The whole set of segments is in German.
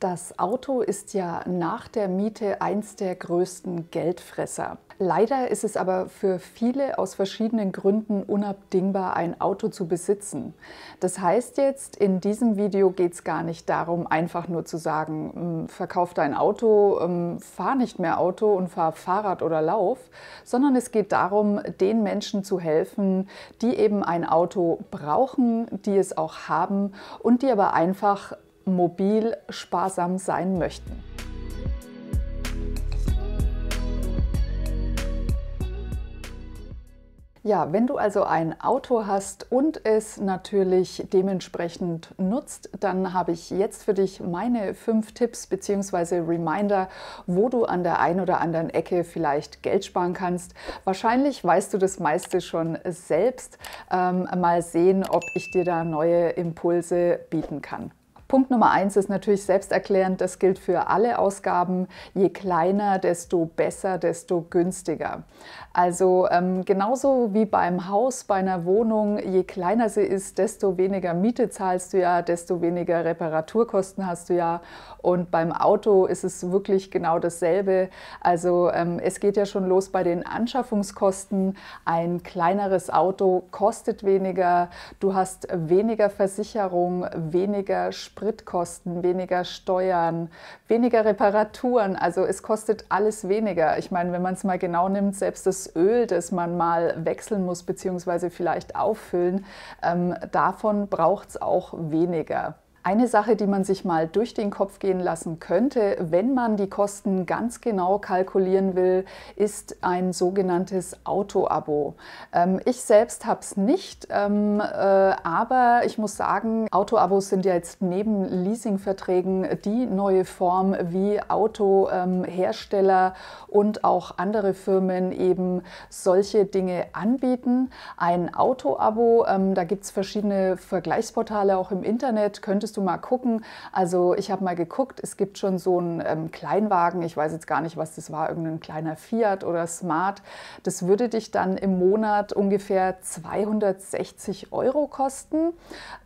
Das Auto ist ja nach der Miete eins der größten Geldfresser. Leider ist es aber für viele aus verschiedenen Gründen unabdingbar, ein Auto zu besitzen. Das heißt jetzt, in diesem Video geht es gar nicht darum, einfach nur zu sagen, hm, verkauf dein Auto, hm, fahr nicht mehr Auto und fahr Fahrrad oder Lauf, sondern es geht darum, den Menschen zu helfen, die eben ein Auto brauchen, die es auch haben und die aber einfach mobil sparsam sein möchten. Ja, wenn du also ein Auto hast und es natürlich dementsprechend nutzt, dann habe ich jetzt für dich meine fünf Tipps bzw. Reminder, wo du an der einen oder anderen Ecke vielleicht Geld sparen kannst. Wahrscheinlich weißt du das meiste schon selbst. Ähm, mal sehen, ob ich dir da neue Impulse bieten kann. Punkt Nummer eins ist natürlich selbsterklärend, das gilt für alle Ausgaben. Je kleiner, desto besser, desto günstiger. Also ähm, genauso wie beim Haus, bei einer Wohnung, je kleiner sie ist, desto weniger Miete zahlst du ja, desto weniger Reparaturkosten hast du ja. Und beim Auto ist es wirklich genau dasselbe. Also ähm, es geht ja schon los bei den Anschaffungskosten. Ein kleineres Auto kostet weniger, du hast weniger Versicherung, weniger Sprit. Spritkosten, weniger Steuern, weniger Reparaturen. Also es kostet alles weniger. Ich meine, wenn man es mal genau nimmt, selbst das Öl, das man mal wechseln muss, beziehungsweise vielleicht auffüllen, ähm, davon braucht es auch weniger. Eine Sache, die man sich mal durch den Kopf gehen lassen könnte, wenn man die Kosten ganz genau kalkulieren will, ist ein sogenanntes Auto-Abo. Ähm, ich selbst habe es nicht, ähm, äh, aber ich muss sagen, Auto-Abos sind ja jetzt neben Leasingverträgen die neue Form, wie Autohersteller ähm, und auch andere Firmen eben solche Dinge anbieten. Ein Auto-Abo, ähm, da gibt es verschiedene Vergleichsportale auch im Internet, könnte müsstest du mal gucken. Also ich habe mal geguckt, es gibt schon so einen ähm, Kleinwagen, ich weiß jetzt gar nicht, was das war, irgendein kleiner Fiat oder Smart. Das würde dich dann im Monat ungefähr 260 Euro kosten.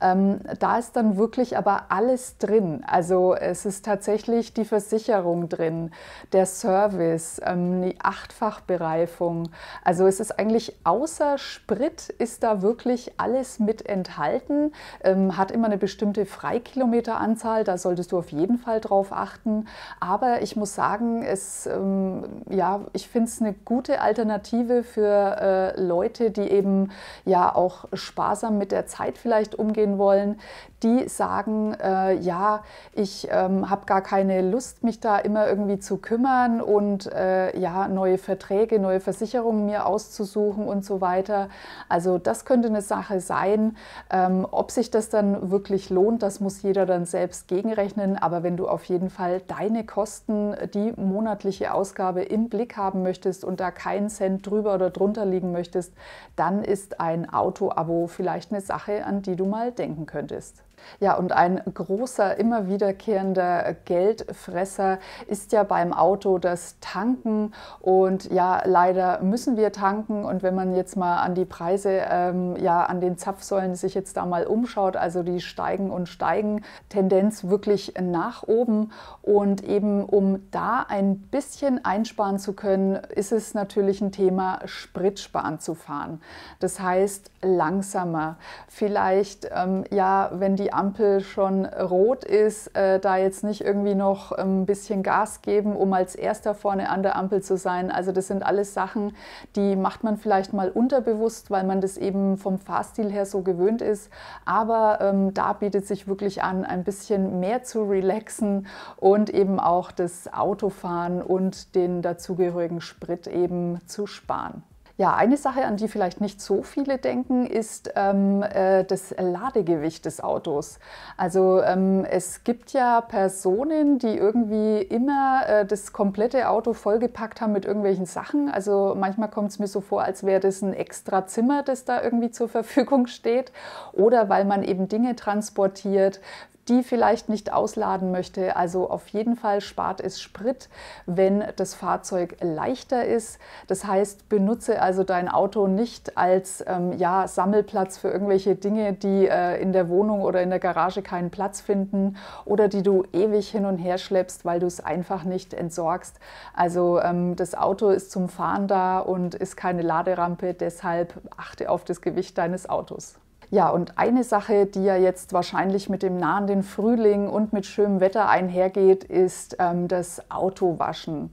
Ähm, da ist dann wirklich aber alles drin. Also es ist tatsächlich die Versicherung drin, der Service, ähm, die Achtfachbereifung. Also es ist eigentlich außer Sprit ist da wirklich alles mit enthalten, ähm, hat immer eine bestimmte Freiheit drei Kilometer Anzahl, da solltest du auf jeden Fall drauf achten. Aber ich muss sagen, es, ähm, ja, ich finde es eine gute Alternative für äh, Leute, die eben ja auch sparsam mit der Zeit vielleicht umgehen wollen, die sagen, äh, ja, ich ähm, habe gar keine Lust, mich da immer irgendwie zu kümmern und äh, ja, neue Verträge, neue Versicherungen mir auszusuchen und so weiter. Also das könnte eine Sache sein, ähm, ob sich das dann wirklich lohnt, dass man muss jeder dann selbst gegenrechnen. Aber wenn du auf jeden Fall deine Kosten, die monatliche Ausgabe im Blick haben möchtest und da keinen Cent drüber oder drunter liegen möchtest, dann ist ein Auto-Abo vielleicht eine Sache, an die du mal denken könntest. Ja, und ein großer, immer wiederkehrender Geldfresser ist ja beim Auto das Tanken. Und ja, leider müssen wir tanken. Und wenn man jetzt mal an die Preise, ähm, ja, an den Zapfsäulen sich jetzt da mal umschaut, also die steigen und steigen, Tendenz wirklich nach oben. Und eben um da ein bisschen einsparen zu können, ist es natürlich ein Thema, Spritsparen zu fahren. Das heißt, langsamer. Vielleicht, ähm, ja, wenn die die Ampel schon rot ist, äh, da jetzt nicht irgendwie noch ähm, ein bisschen Gas geben, um als erster vorne an der Ampel zu sein. Also das sind alles Sachen, die macht man vielleicht mal unterbewusst, weil man das eben vom Fahrstil her so gewöhnt ist. Aber ähm, da bietet sich wirklich an, ein bisschen mehr zu relaxen und eben auch das Autofahren und den dazugehörigen Sprit eben zu sparen. Ja, eine Sache, an die vielleicht nicht so viele denken, ist ähm, äh, das Ladegewicht des Autos. Also ähm, es gibt ja Personen, die irgendwie immer äh, das komplette Auto vollgepackt haben mit irgendwelchen Sachen. Also manchmal kommt es mir so vor, als wäre das ein extra Zimmer, das da irgendwie zur Verfügung steht. Oder weil man eben Dinge transportiert, die vielleicht nicht ausladen möchte. Also auf jeden Fall spart es Sprit, wenn das Fahrzeug leichter ist. Das heißt, benutze also dein Auto nicht als ähm, ja, Sammelplatz für irgendwelche Dinge, die äh, in der Wohnung oder in der Garage keinen Platz finden oder die du ewig hin und her schleppst, weil du es einfach nicht entsorgst. Also ähm, das Auto ist zum Fahren da und ist keine Laderampe, deshalb achte auf das Gewicht deines Autos. Ja, und eine Sache, die ja jetzt wahrscheinlich mit dem nahenden Frühling und mit schönem Wetter einhergeht, ist ähm, das Autowaschen.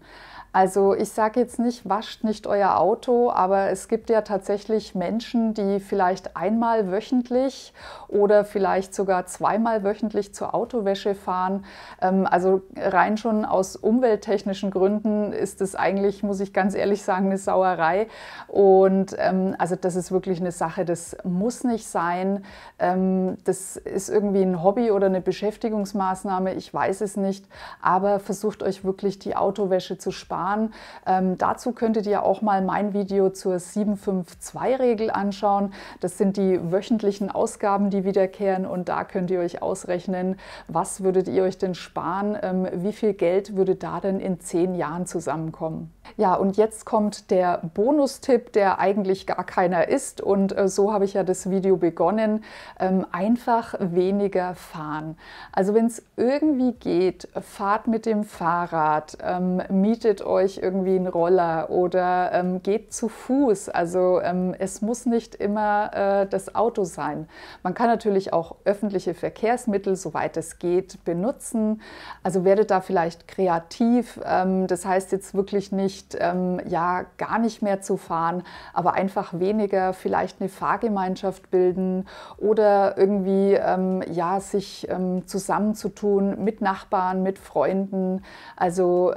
Also ich sage jetzt nicht, wascht nicht euer Auto, aber es gibt ja tatsächlich Menschen, die vielleicht einmal wöchentlich oder vielleicht sogar zweimal wöchentlich zur Autowäsche fahren. Ähm, also rein schon aus umwelttechnischen Gründen ist es eigentlich, muss ich ganz ehrlich sagen, eine Sauerei. Und ähm, also das ist wirklich eine Sache, das muss nicht sein. Ähm, das ist irgendwie ein Hobby oder eine Beschäftigungsmaßnahme, ich weiß es nicht. Aber versucht euch wirklich die Autowäsche zu sparen fahren. Ähm, dazu könntet ihr auch mal mein Video zur 752-Regel anschauen. Das sind die wöchentlichen Ausgaben, die wiederkehren und da könnt ihr euch ausrechnen, was würdet ihr euch denn sparen, ähm, wie viel Geld würde da denn in zehn Jahren zusammenkommen. Ja, und jetzt kommt der Bonustipp, der eigentlich gar keiner ist und äh, so habe ich ja das Video begonnen. Ähm, einfach weniger fahren. Also wenn es irgendwie geht, fahrt mit dem Fahrrad, ähm, mietet euch irgendwie einen Roller oder ähm, geht zu Fuß. Also ähm, es muss nicht immer äh, das Auto sein. Man kann natürlich auch öffentliche Verkehrsmittel, soweit es geht, benutzen. Also werdet da vielleicht kreativ. Ähm, das heißt jetzt wirklich nicht, ähm, ja, gar nicht mehr zu fahren, aber einfach weniger, vielleicht eine Fahrgemeinschaft bilden oder irgendwie, ähm, ja, sich ähm, zusammenzutun mit Nachbarn, mit Freunden. Also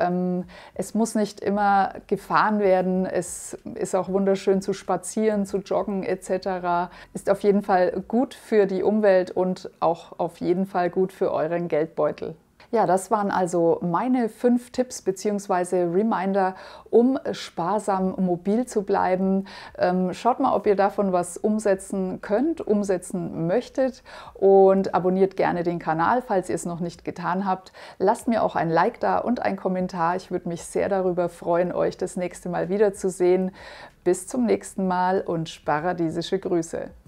es muss muss nicht immer gefahren werden. Es ist auch wunderschön zu spazieren, zu joggen etc. Ist auf jeden Fall gut für die Umwelt und auch auf jeden Fall gut für euren Geldbeutel. Ja, das waren also meine fünf Tipps bzw. Reminder, um sparsam mobil zu bleiben. Ähm, schaut mal, ob ihr davon was umsetzen könnt, umsetzen möchtet und abonniert gerne den Kanal, falls ihr es noch nicht getan habt. Lasst mir auch ein Like da und einen Kommentar. Ich würde mich sehr darüber freuen, euch das nächste Mal wiederzusehen. Bis zum nächsten Mal und sparadisische Grüße.